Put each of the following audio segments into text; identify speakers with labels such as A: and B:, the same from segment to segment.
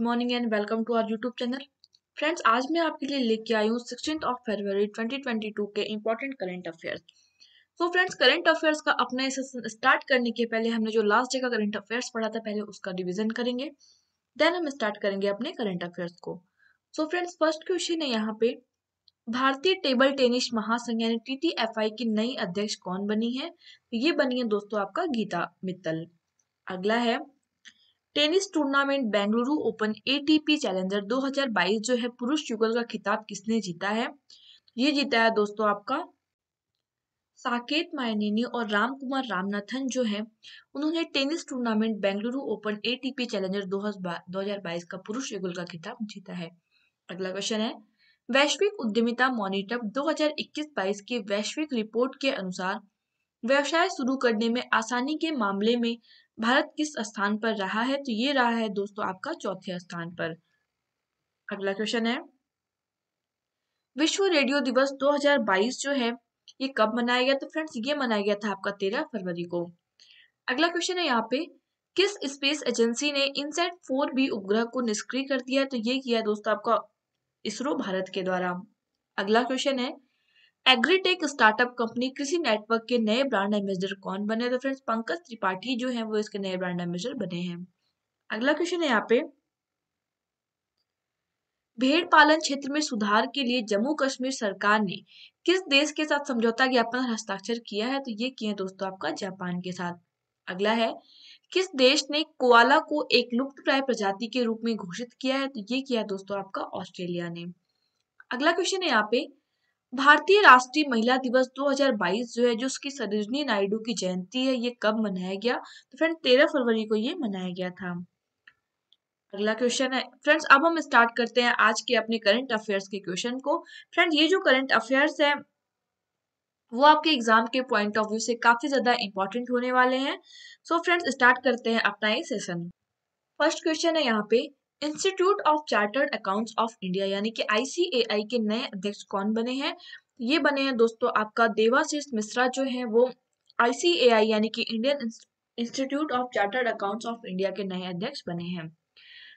A: good morning and welcome to our YouTube channel friends आज मैं आपके लिए लेके आई हूँ सिक्सटीन ऑफ फरवरी 2022 के इम्पोर्टेंट करंट अफेयर्स तो फ्रेंड्स करंट अफेयर्स का अपना सेशन स्टार्ट करने के पहले हमने जो लास्ट जगह करंट अफेयर्स पढ़ा था पहले उसका रिविजन करेंगे देन हम स्टार्ट करेंगे अपने करंट अफेयर्स को सो फ्रेंड्स फर्स्ट क्वेश्चन है यहाँ पे भारतीय टेबल टेनिस महासंघ यानी टी टी एफ आई की नई अध्यक्ष कौन बनी है तो ये बनी है दोस्तों आपका गीता मित्तल अगला है tennis tournament Bengaluru open ATP challenger 2022 जो है पुरुष युगल का खिताब किसने जीता है ये जीता है दोस्तों आपका साकेत मायनेनी और रामकुमार रामनाथन जो है उन्होंने tennis tournament Bengaluru open ATP challenger 2022 का पुरुष युगल का खिताब जीता है अगला क्वेश्चन है वैश्विक उद्यमिता मॉनिटर 2021 हजार की वैश्विक रिपोर्ट के अनुसार व्यवसाय शुरू करने में आसानी के मामले में भारत किस स्थान पर रहा है तो ये रहा है दोस्तों आपका चौथे स्थान पर अगला क्वेश्चन है विश्व रेडियो दिवस 2022 जो है ये कब मनाया गया तो फ्रेंड्स ये मनाया गया था आपका तेरह फरवरी को अगला क्वेश्चन है यहाँ पे किस स्पेस एजेंसी ने इनसेट फोर बी उपग्रह को निष्क्रिय कर दिया तो ये किया दोस्तों आपका इसरो भारत के द्वारा अगला क्वेश्चन है agritech startup company Krishi network के नए ब्रांड एम्बेसडर कौन बने तो फ्रेंड्स पंकज त्रिपाठी जो है वो इसके नए ब्रांड एम्बेसडर बने हैं अगला क्वेश्चन है यहाँ पे भेड़ पालन क्षेत्र में सुधार के लिए जम्मू कश्मीर सरकार ने किस देश के साथ समझौता ज्ञापन हस्ताक्षर किया है तो ये किए दोस्तों आपका जापान के साथ अगला है किस देश ने कोआला को एक लुप्त प्राय प्रजाति के रूप में घोषित किया है तो ये किया दोस्तों आपका ऑस्ट्रेलिया ने अगला क्वेश्चन है यहाँ पे भारतीय राष्ट्रीय महिला दिवस 2022 जो है जो उसकी सरोजनी नायडू की जयंती है ये कब मनाया गया तो फ्रेंड 13 फरवरी को ये मनाया गया था अगला क्वेश्चन है फ्रेंड्स अब हम स्टार्ट करते हैं आज के अपने करंट अफेयर्स के क्वेश्चन को फ्रेंड ये जो करंट अफेयर्स है वो आपके एग्जाम के पॉइंट ऑफ व्यू से काफी ज्यादा इंपॉर्टेंट होने वाले हैं सो फ्रेंड्स स्टार्ट करते हैं अपना ये सेशन फर्स्ट क्वेश्चन है यहाँ पे institute of chartered accounts of India यानी कि आईसीएआई के नए अध्यक्ष कौन बने हैं ये बने हैं दोस्तों आपका देवाशीष मिश्रा जो है वो आईसीएआई यानी कि Indian institute of chartered accounts of India के नए अध्यक्ष बने हैं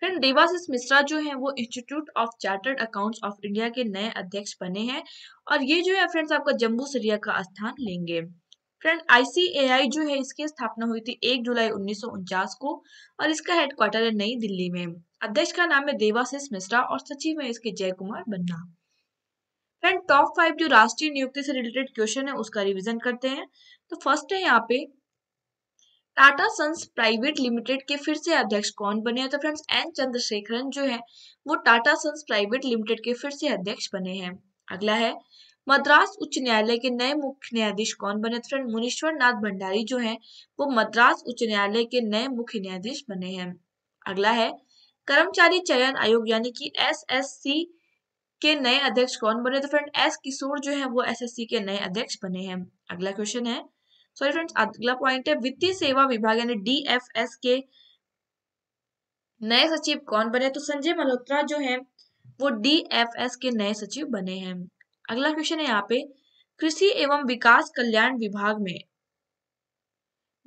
A: फिर देवाशीष मिश्रा जो है वो institute of chartered accounts of India के नए अध्यक्ष बने हैं और ये जो है फ्रेंड्स आपका जम्बू सरिया का स्थान लेंगे फ्रेंड आईसीएआई जो है इसकी स्थापना हुई थी 1 जुलाई उन्नीस को और इसका हेडक्वार्टर है नई दिल्ली में अध्यक्ष का नाम है देवाशीष मिश्रा और सचिव है इसके Jay Kumar Banna friend top five जो राष्ट्रीय नियुक्ति से रिलेटेड क्वेश्चन है उसका रिविजन करते हैं तो फर्स्ट है यहाँ पे टाटा सन्स प्राइवेट लिमिटेड के फिर से अध्यक्ष कौन बने हैं तो फ्रेंड्स एन चंद्रशेखरन जो है वो टाटा सन्स प्राइवेट लिमिटेड के फिर से अध्यक्ष बने हैं अगला है मद्रास उच्च न्यायालय के नए मुख्य न्यायाधीश कौन बने तो फ्रेंड मुनीश्वर नाथ भंडारी जो हैं वो मद्रास उच्च न्यायालय के नए मुख्य न्यायाधीश बने हैं अगला है कर्मचारी चयन आयोग यानी कि एसएससी के नए अध्यक्ष कौन बने तो फ्रेंड एस किशोर जो है वो एसएससी के नए अध्यक्ष बने हैं अगला क्वेश्चन है सॉरी फ्रेंड्स अगला पॉइंट है वित्तीय सेवा विभाग यानी डीएफएस के नए सचिव कौन बने तो संजय मल्होत्रा जो है वो डीएफएस के नए सचिव बने हैं अगला क्वेश्चन है यहाँ पे कृषि एवं विकास कल्याण विभाग में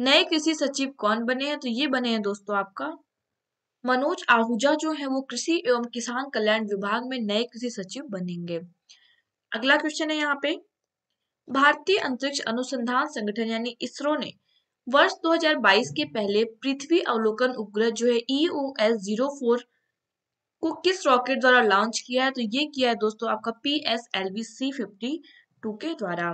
A: नए कृषि सचिव कौन बने हैं तो ये बने हैं दोस्तों आपका मनोज आहूजा जो है वो कृषि एवं किसान कल्याण विभाग में नए कृषि सचिव बनेंगे अगला क्वेश्चन है यहाँ पे भारतीय अंतरिक्ष अनुसंधान संगठन यानी इसरो ने वर्ष 2022 के पहले पृथ्वी अवलोकन उपग्रह जो है EO e S zero four को किस रॉकेट द्वारा लॉन्च किया है तो ये किया है दोस्तों आपका P S L V C fifty two के द्वारा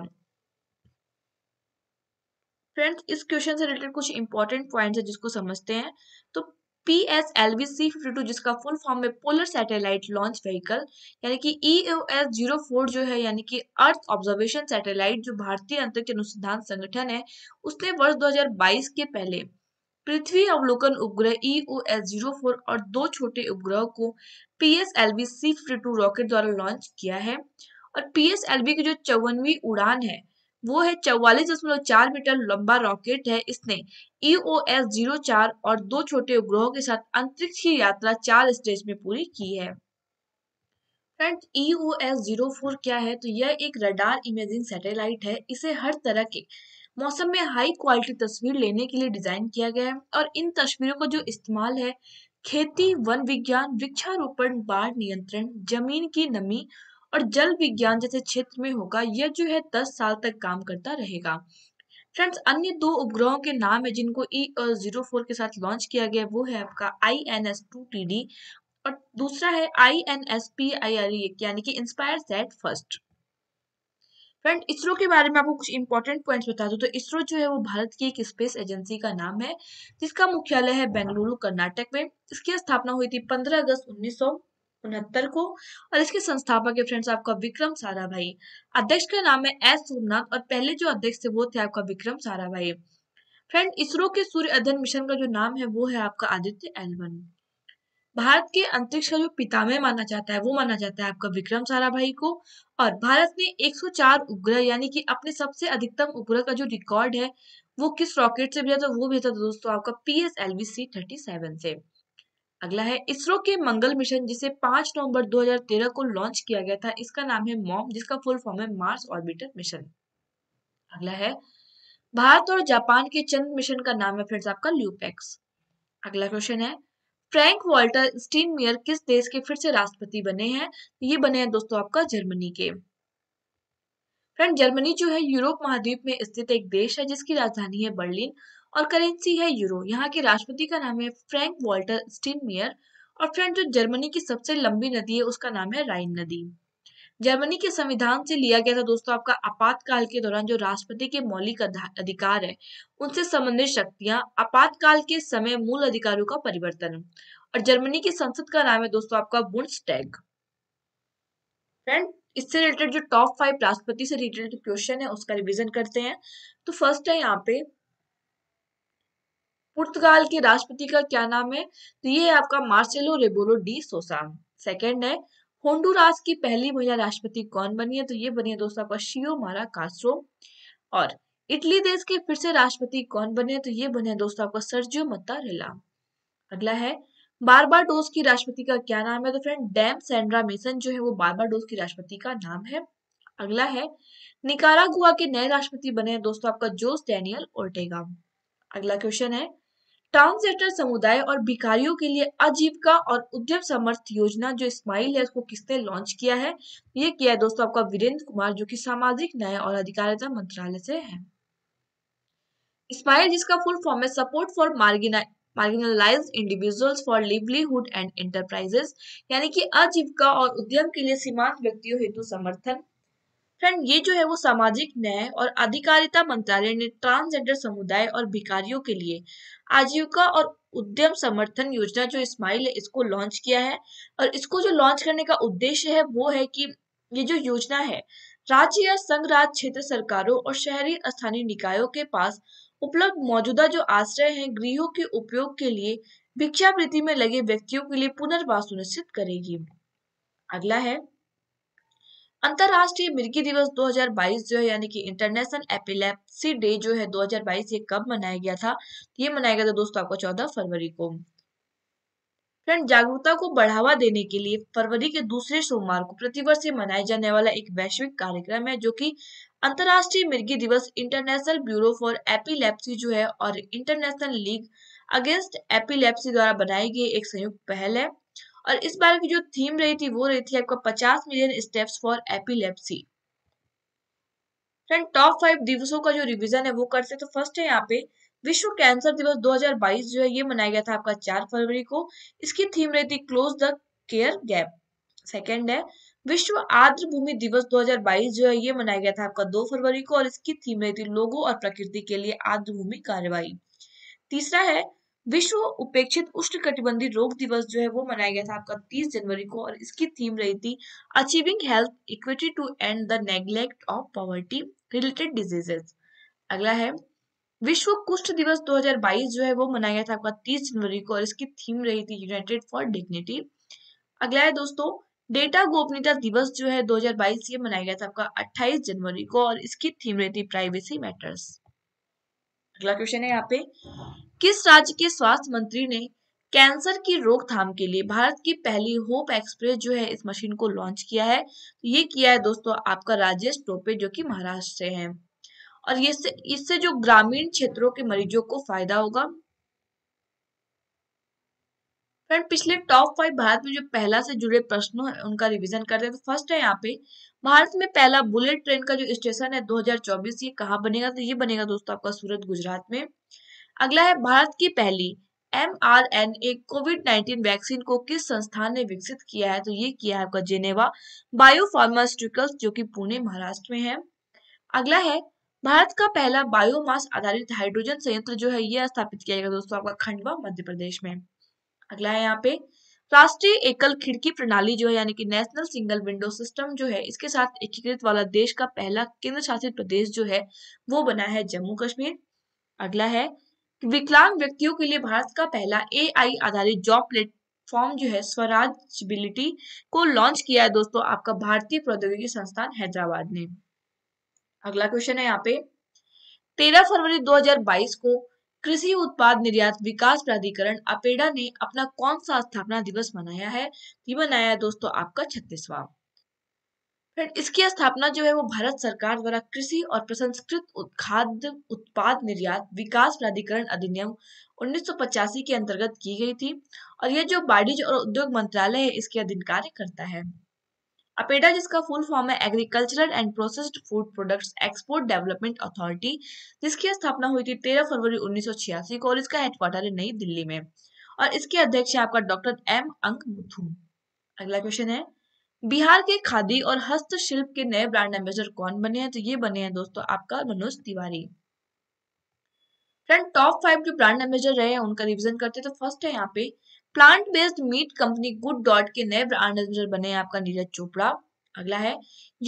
A: फ्रेंड्स इस क्वेश्चन से रिलेटेड कुछ इंपॉर्टेंट पॉइंट्स है जिसको समझते हैं तो P S L V C fifty two जिसका फुल फॉर्म में पोलर सैटेलाइट लॉन्च व्हीकल यानी कि ई एस जीरो फोर जो है यानी कि अर्थ ऑब्जर्वेशन सैटेलाइट जो भारतीय अंतरिक्ष अनुसंधान संगठन है उसने वर्ष 2022 के पहले पृथ्वी अवलोकन उपग्रह E O S zero four और दो छोटे उपग्रह को P S L V C fifty two रॉकेट द्वारा लॉन्च किया है और पी एस एल वी की जो चौवनवी उड़ान है वो है चौवालीस दशमलव चार मीटर लंबा रॉकेट है इसने ईओ e एस जीरो चार और दो छोटे उपग्रहों के साथ अंतरिक्ष की यात्रा चार स्टेज में पूरी की है friend EO S e zero four क्या है तो यह एक रडार इमेजिंग सैटेलाइट है इसे हर तरह के मौसम में हाई क्वालिटी तस्वीर लेने के लिए डिजाइन किया गया है और इन तस्वीरों का जो इस्तेमाल है खेती वन विज्ञान वृक्षारोपण बाढ़ नियंत्रण जमीन की नमी और जल विज्ञान जैसे क्षेत्र में होगा यह जो है दस साल तक काम करता रहेगा फ्रेंड्स अन्य दो उपग्रहों के नाम है जिनको ई जीरो फोर के साथ लॉन्च किया गया वो है आपका I N S two T D और दूसरा है I N S P I R यानी कि inspire sat first friend ISRO के बारे में आपको कुछ इंपॉर्टेंट पॉइंट्स बता दूं तो इसरो जो है वो भारत की एक स्पेस एजेंसी का नाम है जिसका मुख्यालय है बेंगलुरु कर्नाटक में इसकी स्थापना हुई थी 15 अगस्त उन्नीस उनहत्तर को और इसके संस्थापक है फ्रेंड्स आपका विक्रम साराभाई अध्यक्ष का नाम है एस सोमनाथ और पहले जो अध्यक्ष थे वो थे आपका विक्रम साराभाई फ्रेंड इसरो के सूर्य अध्ययन मिशन का जो नाम है वो है आपका आदित्य एलवन भारत के अंतरिक्ष का जो पितामह माना जाता है वो माना जाता है आपका विक्रम साराभाई को और भारत ने 104 उपग्रह यानी कि अपने सबसे अधिकतम उपग्रह का जो रिकॉर्ड है वो किस रॉकेट से भेजा था वो भेजा था दोस्तों आपका P S L V C thirty seven से अगला है इसरो के मंगल मिशन जिसे 5 नवंबर 2013 को लॉन्च किया गया था इसका नाम है मॉम जिसका फुल फॉर्म है मार्स ऑर्बिटर मिशन अगला है भारत और जापान के चंद मिशन का नाम है फ्रेंड्स आपका ल्यूपेक्स अगला क्वेश्चन है फ्रैंक वॉल्टर स्टीनमियर किस देश के फिर से राष्ट्रपति बने हैं ये बने हैं दोस्तों आपका जर्मनी के फ्रेंड जर्मनी जो है यूरोप महाद्वीप में स्थित एक देश है जिसकी राजधानी है बर्लिन और करेंसी है यूरो यहाँ के राष्ट्रपति का नाम है फ्रैंक वॉल्टर स्टीनमियर और फ्रेंड जो जर्मनी की सबसे लंबी नदी है उसका नाम है राइन नदी जर्मनी के संविधान से लिया गया था दोस्तों आपका आपातकाल के दौरान जो राष्ट्रपति के मौलिक अधिकार है उनसे संबंधित शक्तियां आपातकाल के समय मूल अधिकारों का परिवर्तन और जर्मनी की संसद का नाम है दोस्तों आपका टैग फ्रेंड इससे रिलेटेड जो टॉप फाइव राष्ट्रपति से रिलेटेड क्वेश्चन है उसका रिविजन करते हैं तो फर्स्ट है यहाँ पे पुर्तगाल के राष्ट्रपति का क्या नाम है तो ये है आपका Marcelo Rebelo de Sousa second है होंडुरास की पहली महिला राष्ट्रपति कौन बनी है तो ये बनी है दोस्तों आपका शियो मारा कास्ट्रो और इटली देश के फिर से राष्ट्रपति कौन बने तो ये बने दोस्तों आपका सर्जियो मत्तारेला अगला है बारबाडोस की राष्ट्रपति का क्या नाम है तो फ्रेंड डैम सैंड्रा मेसन जो है वो बारबाडोस की राष्ट्रपति का नाम है अगला है निकारागुआ के नए राष्ट्रपति बने हैं दोस्तों आपका जोस डेनियल ओर्टेगा अगला क्वेश्चन है टाउन समुदाय और भिखारियों के लिए आजीविका और उद्यम समर्थ योजना जो स्माइल है उसको किसने लॉन्च किया है ये किया है दोस्तों आपका वीरेंद्र कुमार जो कि सामाजिक न्याय और अधिकारिता मंत्रालय से है स्माइल जिसका फुल फॉर्म है support for margina marginalise individuals for livelihood and enterprises यानी कि आजीविका और उद्यम के लिए सीमांत व्यक्तियों हेतु समर्थन फ्रेंड ये जो है वो सामाजिक न्याय और अधिकारिता मंत्रालय ने ट्रांसजेंडर समुदाय और भिकारियों के लिए आजीविका और उद्यम समर्थन योजना जो स्माइल है इसको लॉन्च किया है और इसको जो लॉन्च करने का उद्देश्य है वो है कि ये जो योजना है राज्य या संघ राज्य क्षेत्र सरकारों और शहरी स्थानीय निकायों के पास उपलब्ध मौजूदा जो आश्रय है गृहों के उपयोग के लिए भिक्षावृत्ति में लगे व्यक्तियों के लिए पुनर्वास सुनिश्चित करेगी अगला है अंतर्राष्ट्रीय मिर्गी दिवस 2022 जो है यानी कि इंटरनेशनल एपिलेप्सी डे जो है 2022 ये कब मनाया गया था ये मनाया गया था दोस्तों आपको 14 फरवरी को फ्रेंड जागरूकता को बढ़ावा देने के लिए फरवरी के दूसरे सोमवार को प्रतिवर्ष मनाया जाने वाला एक वैश्विक कार्यक्रम है जो कि अंतर्राष्ट्रीय मिर्गी दिवस इंटरनेशनल ब्यूरो फॉर एपिलेप्सी जो है और इंटरनेशनल लीग अगेंस्ट एपिलेप्सी द्वारा बनाई गई एक संयुक्त पहल है और इस बार की जो थीम रही थी वो रही थी आपका पचास million steps for epilepsy friend top five दिवसों का जो रिवीजन है वो करते तो फर्स्ट है यहाँ पे विश्व कैंसर दिवस 2022 जो है ये मनाया गया था आपका चार फरवरी को इसकी थीम रही थी close the care gap second है विश्व आर्द्र भूमि दिवस 2022 जो है ये मनाया गया था आपका दो फरवरी को और इसकी थीम रही थी लोगों और प्रकृति के लिए आर्द्र भूमि कार्रवाई तीसरा है विश्व उपेक्षित कटिबंधी रोग दिवस जो है वो मनाया गया था आपका 30 जनवरी को और इसकी थीम रही थी achieving health equity to end the neglect of poverty related diseases अगला है विश्व कुष्ठ दिवस 2022 जो है वो मनाया गया था आपका 30 जनवरी को और इसकी थीम रही थी यूनाइटेड फॉर डिग्निटी अगला है दोस्तों डेटा गोपनीयता दिवस जो है 2022 ये मनाया गया था आपका 28 जनवरी को और इसकी थीम रही थी प्राइवेसी मैटर्स अगला क्वेश्चन है यहाँ पे किस राज्य के स्वास्थ्य मंत्री ने कैंसर की रोकथाम के लिए भारत की पहली होप एक्सप्रेस जो है इस मशीन को लॉन्च किया है तो ये किया है दोस्तों आपका राजेश टोपे जो कि महाराष्ट्र से हैं और इससे इससे जो ग्रामीण क्षेत्रों के मरीजों को फायदा होगा फ्रेंड पिछले टॉप फाइव भारत में जो पहला से जुड़े प्रश्नों है उनका रिवीजन कर रहे हैं तो फर्स्ट है यहाँ पे भारत में पहला बुलेट ट्रेन का जो स्टेशन है 2024 ये कहाँ बनेगा तो ये बनेगा दोस्तों आपका सूरत गुजरात में अगला है भारत की पहली M R N A covid nineteen vaccine को किस संस्थान ने विकसित किया है तो ये किया है आपका जेनेवा बायोफार्मास्यूटिकल्स जो कि पुणे महाराष्ट्र में है अगला है भारत का पहला बायोमास आधारित हाइड्रोजन संयंत्र जो है यह स्थापित किया गया दोस्तों आपका खंडवा मध्य प्रदेश में अगला है यहाँ पे राष्ट्रीय एकल खिड़की प्रणाली जो है यानी कि नेशनल सिंगल विंडो सिस्टम जो है इसके साथ एकीकृत वाला देश का पहला केंद्र शासित प्रदेश जो है वो बना है जम्मू कश्मीर अगला है विकलांग व्यक्तियों के लिए भारत का पहला ए आधारित जॉब प्लेटफॉर्म जो है स्वराजबिलिटी को लॉन्च किया है दोस्तों आपका भारतीय प्रौद्योगिकी संस्थान हैदराबाद ने अगला क्वेश्चन है यहाँ पे तेरह फरवरी 2022 को कृषि उत्पाद निर्यात विकास प्राधिकरण अपेडा ने अपना कौन सा स्थापना दिवस मनाया है ये मनाया है दोस्तों आपका छत्तीसवा फिर इसकी स्थापना जो है वो भारत सरकार द्वारा कृषि और प्रसंस्कृत खाद्य उत्पाद निर्यात विकास प्राधिकरण अधिनियम उन्नीस के अंतर्गत की गई थी और यह जो वाणिज्य और उद्योग मंत्रालय है इसके अधीन कार्य करता है अपेडा जिसका फुल फॉर्म है agricultural and processed food products export development authority जिसकी स्थापना हुई थी 13 फरवरी 1986 को और इसका हेडक्वार्टर है नई दिल्ली में और इसके अध्यक्ष है आपका डॉक्टर एम अंक मुथु अगला क्वेश्चन है बिहार के खादी और हस्तशिल्प के नए ब्रांड एम्बेसडर कौन बने हैं तो ये बने हैं दोस्तों आपका Manoj Tiwari friend top five जो ब्रांड एम्बेसडर रहे हैं उनका रिविजन करते हैं तो फर्स्ट है यहाँ पे plant based meat company good dot के नए ब्रांड एम्बेसडर बने हैं आपका नीरज चोपड़ा अगला है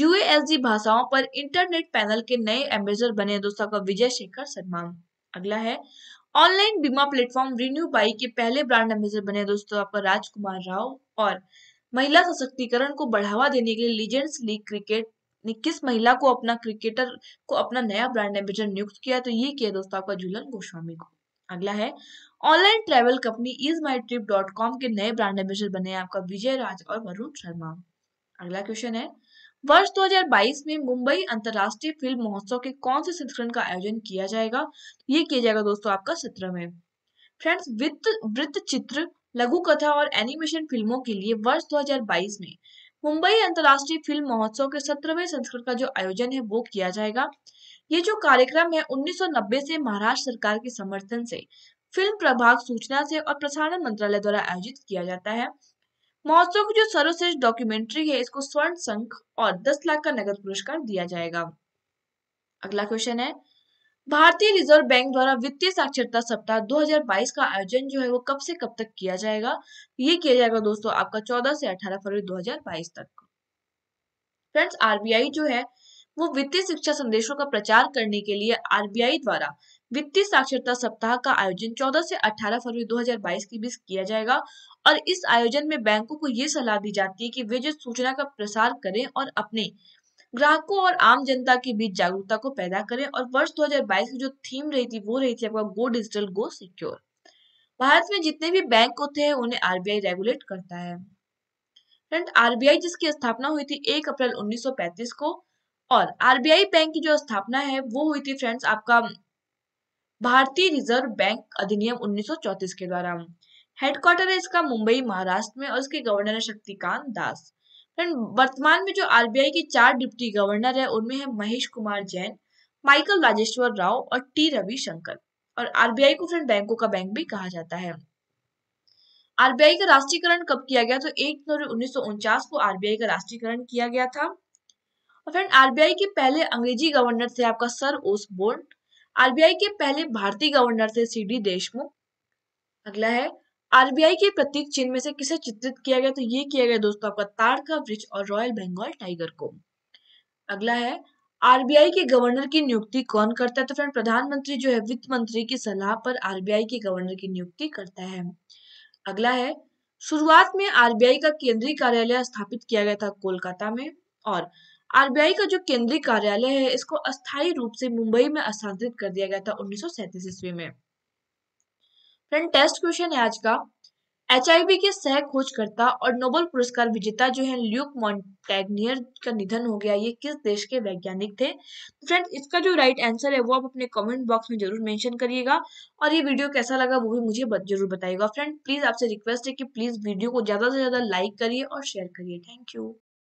A: यूएएसडी भाषाओं पर इंटरनेट पैनल के नए एम्बेसडर बने हैं दोस्तों आपका विजय शेखर शर्मा अगला है ऑनलाइन बीमा प्लेटफॉर्म रिन्यू बाई के पहले ब्रांड एम्बेसडर बने हैं दोस्तों आपका राजकुमार राव और महिला सशक्तिकरण को बढ़ावा देने के लिए लीजेंड्स लीग क्रिकेट ने किस महिला को अपना क्रिकेटर को अपना नया ब्रांड एम्बेसडर नियुक्त किया तो ये किया दोस्तों आपका झूलन गोस्वामी को अगला है online travel company ease my trip dot com के नए ब्रांड एम्बेसडर बने हैं आपका विजय राज और वरुण शर्मा अगला क्वेश्चन है वर्ष 2022 में मुंबई अंतरराष्ट्रीय फिल्म महोत्सव के कौन से संस्करण का आयोजन किया जाएगा तो ये किया जाएगा दोस्तों आपका सत्र में फ्रेंड्स वित्त वृत्त चित्र लघु कथा और एनिमेशन फिल्मों के लिए वर्ष 2022 में मुंबई अंतर्राष्ट्रीय फिल्म महोत्सव के सत्रहवें संस्करण का जो आयोजन है वो किया जाएगा ये जो कार्यक्रम है 1990 से महाराष्ट्र सरकार के समर्थन से फिल्म प्रभाग सूचना से और प्रसारण मंत्रालय द्वारा आयोजित किया जाता है महोत्सव की जो सर्वश्रेष्ठ डॉक्यूमेंट्री है इसको स्वर्ण संघ और दस लाख का नगद पुरस्कार दिया जाएगा अगला क्वेश्चन है भारतीय रिजर्व बैंक द्वारा वित्तीय साक्षरता सप्ताह 2022 का आयोजन जो है वो कब से कब तक किया जाएगा ये किया जाएगा दोस्तों आपका 14 से 18 फरवरी 2022 तक फ्रेंड्स आरबीआई जो है वो वित्तीय शिक्षा संदेशों का प्रचार करने के लिए आरबीआई द्वारा वित्तीय साक्षरता सप्ताह का आयोजन 14 से 18 फरवरी 2022 के बीच किया जाएगा और इस आयोजन में बैंकों को ये सलाह दी जाती है कि वे जो सूचना का प्रसार करें और अपने ग्राहकों और आम जनता के बीच जागरूकता को पैदा करें और वर्ष 2022 की जो थीम रही थी वो रही थी आपका go digital go secure Bharat में जितने भी बैंक होते हैं उन्हें आरबीआई रेगुलेट करता है फ्रेंड आरबीआई जिसकी स्थापना हुई थी 1 अप्रैल 1935 को और आरबीआई बैंक की जो स्थापना है वो हुई थी फ्रेंड्स आपका भारतीय रिजर्व बैंक अधिनियम 1934 के द्वारा हेडक्वार्टर है इसका मुंबई महाराष्ट्र में और इसके गवर्नर है शक्तिकांत दास फ्रेंड वर्तमान में जो आरबीआई के चार डिप्टी गवर्नर है उनमें है महेश कुमार जैन माइकल राजेश्वर राव और टी रविशंकर और आरबीआई को फ्रेंड बैंकों का बैंक भी कहा जाता है आरबीआई का राष्ट्रीयकरण कब किया गया तो एक जनवरी उन्नीस को आरबीआई का राष्ट्रीयकरण किया गया था और फ्रेंड आरबीआई के पहले अंग्रेजी गवर्नर थे आपका सर ओस बोर्ड आरबीआई के पहले भारतीय गवर्नर थे सी डी देशमुख अगला है आरबीआई के प्रतीक चिन्ह में से किसे चित्रित किया गया तो ये किया गया दोस्तों आपका ताड़ का वृक्ष और रॉयल बंगाल टाइगर को अगला है आरबीआई के गवर्नर की नियुक्ति कौन करता है तो फ्रेंड प्रधानमंत्री जो है वित्त मंत्री की सलाह पर आरबीआई के गवर्नर की नियुक्ति करता है अगला है शुरुआत में आरबीआई का केंद्रीय कार्यालय स्थापित किया गया था कोलकाता में और आरबीआई का जो केंद्रीय कार्यालय है इसको अस्थायी रूप से मुंबई में स्थानांतरित कर दिया गया था उन्नीस ईस्वी में फ्रेंड टेस्ट क्वेश्चन है आज का एच के सह खोजकर्ता और नोबल पुरस्कार विजेता जो है ल्यूक मॉन्टेग्नियर का निधन हो गया ये किस देश के वैज्ञानिक थे तो फ्रेंड इसका जो राइट आंसर है वो आप अपने कमेंट बॉक्स में जरूर मेंशन करिएगा और ये वीडियो कैसा लगा वो भी मुझे जरूर बताइएगा फ्रेंड प्लीज आपसे रिक्वेस्ट है कि प्लीज वीडियो को ज्यादा से ज्यादा लाइक करिए और शेयर करिए थैंक यू